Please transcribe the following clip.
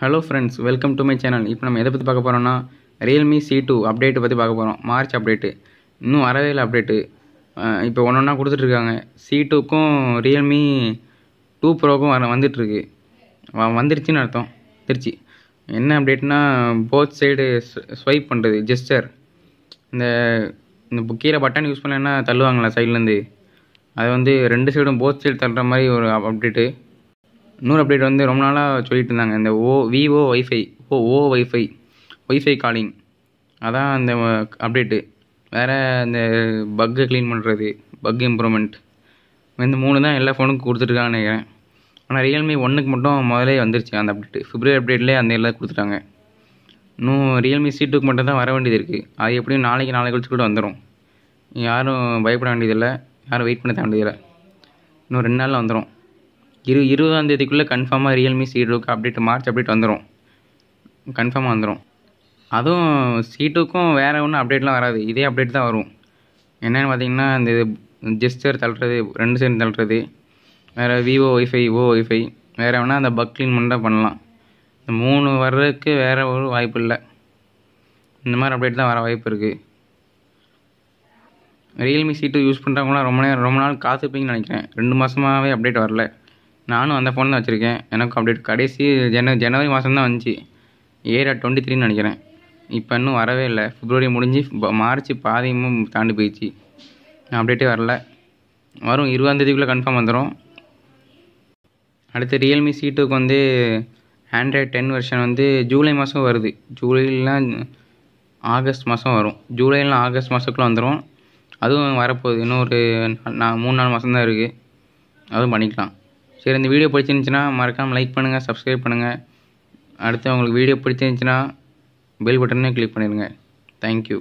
hello friends welcome to my channel இப்போ நம்ம எதை பற்றி பார்க்க போகிறோம்னா ரியல்மி சி டூ அப்டேட்டு பற்றி பார்க்க போகிறோம் மார்ச் அப்டேட்டு இன்னும் வரவே இல்லை அப்டேட்டு இப்போ ஒன்று ஒன்றா கொடுத்துட்ருக்காங்க சி டூக்கும் ரியல்மி டூ ப்ரோக்கும் வர வந்துட்டுருக்கு வந்துருச்சுன்னு அர்த்தம் திருச்சி என்ன அப்டேட்னா போத் சைடு ஸ்வைப் பண்ணுறது ஜெஸ்டர் இந்த இந்த கீழே பட்டன் யூஸ் பண்ணலன்னா தள்ளுவாங்களா சைட்லேருந்து அது வந்து ரெண்டு சைடும் போத் சைடு தள்ளுற மாதிரி ஒரு அப்டேட்டு இன்னொரு அப்டேட் வந்து ரொம்ப நாளாக சொல்லிட்டு இருந்தாங்க இந்த oh Vivo wifi oh oh wifi wifi calling அதான் அந்த அப்டேட்டு வேறு இந்த பக்கு க்ளீன் பண்ணுறது பக் இம்ப்ரூவ்மெண்ட் இந்த மூணு தான் எல்லா ஃபோனுக்கும் கொடுத்துருக்கான்னு நினைக்கிறேன் ஆனால் ரியல்மி ஒன்றுக்கு மட்டும் முதலே வந்துருச்சு அந்த அப்டேட்டு ஃபிப்ரவரி அப்டேட்லேயே அந்த எல்லாம் கொடுத்துட்டாங்க இன்னும் ரியல்மி சி டூக்கு மட்டும் தான் வர வேண்டியது இருக்குது அது எப்படியும் நாளைக்கு நாளை கழிச்சு கூட வந்துடும் யாரும் பயப்பட வேண்டியதில்லை யாரும் வெயிட் பண்ண வேண்டியதில்லை இன்னும் ரெண்டு நாளில் வந்துடும் இரு இருபதாம் தேதிக்குள்ளே கன்ஃபார்மாக ரியல்மி சி டூக்கு அப்டேட் மார்ச் அப்டேட் வந்துடும் கன்ஃபார்மாக வந்துடும் அதுவும் சி டூக்கும் வேறு ஒன்றும் அப்டேட்லாம் வராது இதே அப்டேட் தான் வரும் என்னென்னு பார்த்தீங்கன்னா இந்த ஜெஸ்டர் தள்ளுறது ரெண்டு சைடு தள்ளுறது வேறு விவோ ஒய்ஃபை ஓ ஒய்ஃபை வேறு வேணால் அந்த பக் க்ளீன் மட்டும் பண்ணலாம் இந்த மூணு வர்றதுக்கு வேறு ஒரு வாய்ப்பு இல்லை இந்த மாதிரி அப்டேட் தான் வர வாய்ப்பு இருக்குது ரியல்மி சி டூ யூஸ் பண்ணுறவங்களாம் ரொம்ப நேரம் ரொம்ப நாள் காத்துப்பீங்கன்னு நினைக்கிறேன் ரெண்டு மாதமாகவே அப்டேட் வரல நானும் அந்த ஃபோன் தான் வச்சுருக்கேன் எனக்கும் அப்டேட் கடைசி ஜன ஜனவரி மாதம் தான் வந்துச்சு ஏரா டுவெண்ட்டி த்ரீன்னு நினைக்கிறேன் இப்போ இன்னும் வரவே இல்லை பிப்ரவரி முடிஞ்சு மார்ச் பாதியமும் தாண்டி போயிடுச்சு நான் அப்டேட்டே வரல வரும் இருபதாந்தேதிக்குள்ளே கன்ஃபார்ம் வந்துடும் அடுத்து ரியல்மி டூக்கு வந்து ஆண்ட்ராய்ட் டென் வெர்ஷன் வந்து ஜூலை மாதம் வருது ஜூலைலாம் ஆகஸ்ட் மாதம் வரும் ஜூலைலாம் ஆகஸ்ட் மாதத்துக்குள்ளே வந்துடும் அதுவும் வரப்போகுது இன்னும் ஒரு நான் மூணு நாலு மாதம் தான் இருக்குது அதுவும் பண்ணிக்கலாம் சரி இந்த வீடியோ பிடிச்சிருந்துச்சின்னா மறக்காமல் லைக் பண்ணுங்கள் சப்ஸ்கிரைப் பண்ணுங்கள் அடுத்து உங்களுக்கு வீடியோ பிடிச்சிருந்துச்சின்னா பெல் பட்டனே கிளிக் பண்ணிடுங்க தேங்க்யூ